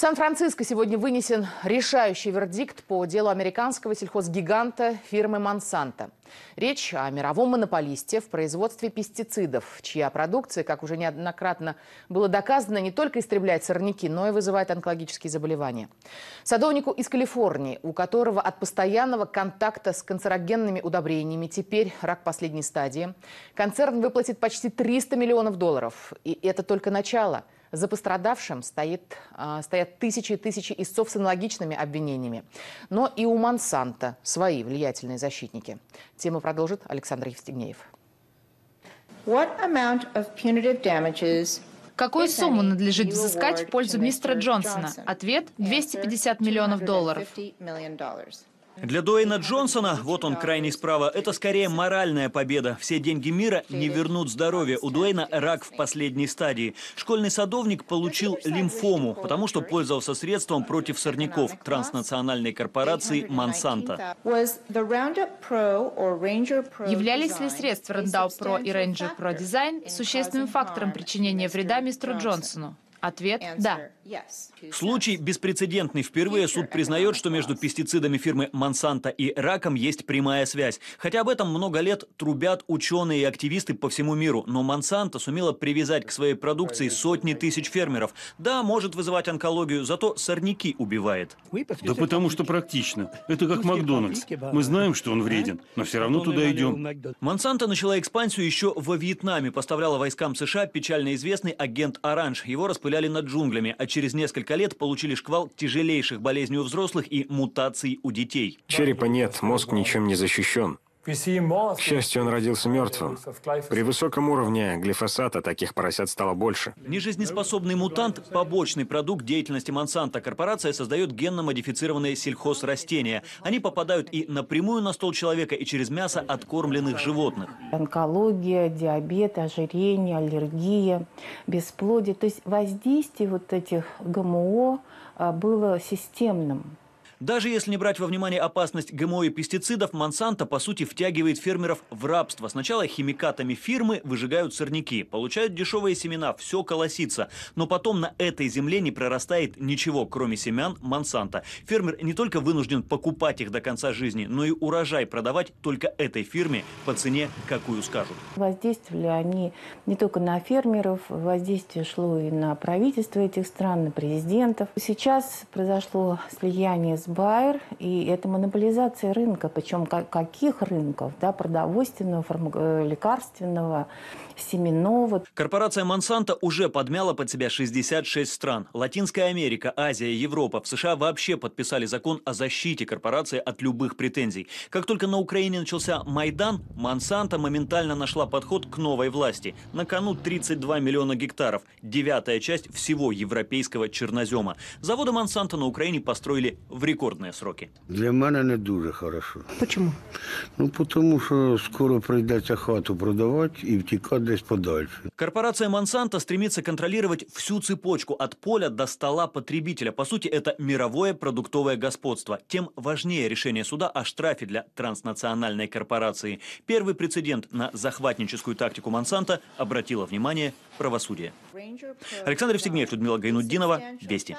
В Сан-Франциско сегодня вынесен решающий вердикт по делу американского сельхозгиганта фирмы «Монсанто». Речь о мировом монополисте в производстве пестицидов, чья продукция, как уже неоднократно было доказано, не только истребляет сорняки, но и вызывает онкологические заболевания. Садовнику из Калифорнии, у которого от постоянного контакта с канцерогенными удобрениями теперь рак последней стадии, концерн выплатит почти 300 миллионов долларов. И это только начало – за пострадавшим стоит, а, стоят тысячи и тысячи истцов с аналогичными обвинениями. Но и у Монсанта свои влиятельные защитники. Тему продолжит Александр Евстигнеев. Какую сумму надлежит взыскать в пользу мистера Джонсона? Ответ – 250 миллионов долларов. Для Дуэйна Джонсона, вот он крайний справа, это скорее моральная победа. Все деньги мира не вернут здоровье. У Дуэйна рак в последней стадии. Школьный садовник получил лимфому, потому что пользовался средством против сорняков транснациональной корпорации Монсанта. Являлись ли средства Roundup Pro и Ranger Pro Design существенным фактором причинения вреда мистеру Джонсону? Ответ – да. Случай беспрецедентный. Впервые суд признает, что между пестицидами фирмы Monsanto и раком есть прямая связь. Хотя об этом много лет трубят ученые и активисты по всему миру. Но Monsanto сумела привязать к своей продукции сотни тысяч фермеров. Да, может вызывать онкологию, зато сорняки убивает. Да потому что практично. Это как Макдональдс. Мы знаем, что он вреден, но все равно туда идем. Монсанто начала экспансию еще во Вьетнаме. Поставляла войскам США печально известный агент «Оранж». Его распоряжение шпыляли над джунглями, а через несколько лет получили шквал тяжелейших болезней у взрослых и мутаций у детей. Черепа нет, мозг ничем не защищен. К счастью, он родился мертвым. При высоком уровне глифосата таких поросят стало больше. Нежизнеспособный мутант – побочный продукт деятельности Монсанто. Корпорация создает генно-модифицированные сельхозрастения. Они попадают и напрямую на стол человека, и через мясо откормленных животных. Онкология, диабет, ожирение, аллергия, бесплодие. То есть воздействие вот этих ГМО а, было системным. Даже если не брать во внимание опасность ГМО и пестицидов, Монсанто, по сути, втягивает фермеров в рабство. Сначала химикатами фирмы выжигают сорняки, получают дешевые семена, все колосится. Но потом на этой земле не прорастает ничего, кроме семян Монсанто. Фермер не только вынужден покупать их до конца жизни, но и урожай продавать только этой фирме по цене, какую скажут. Воздействовали они не только на фермеров, воздействие шло и на правительство этих стран, на президентов. Сейчас произошло слияние с Байер, и это монополизация рынка, причем каких рынков, да, продовольственного, фарм... Э, лекарственного, семенного. Корпорация Монсанто уже подмяла под себя 66 стран. Латинская Америка, Азия, Европа. В США вообще подписали закон о защите корпорации от любых претензий. Как только на Украине начался Майдан, Монсанто моментально нашла подход к новой власти. На кону 32 миллиона гектаров, девятая часть всего европейского чернозема. Заводы Монсанто на Украине построили в рекорд рекордные сроки. Для меня не дуже хорошо. Почему? Ну потому что скоро прийдеться хату продавати і втікати десь подальше. Корпорация Monsanto стремится контролировать всю цепочку от поля до стола потребителя. По сути, это мировое продуктовое господство. Тем важнее решение суда о штрафе для транснациональной корпорации. Первый прецедент на захватническую тактику Монсанто обратила внимание правосудие. Александр Евсигнеев, Людмила Гайнуддинова, Вести.